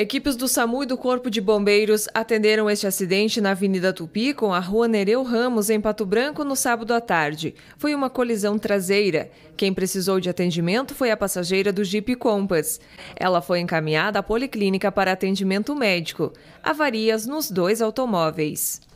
Equipes do SAMU e do Corpo de Bombeiros atenderam este acidente na Avenida Tupi com a Rua Nereu Ramos, em Pato Branco, no sábado à tarde. Foi uma colisão traseira. Quem precisou de atendimento foi a passageira do Jeep Compass. Ela foi encaminhada à Policlínica para atendimento médico. Avarias nos dois automóveis.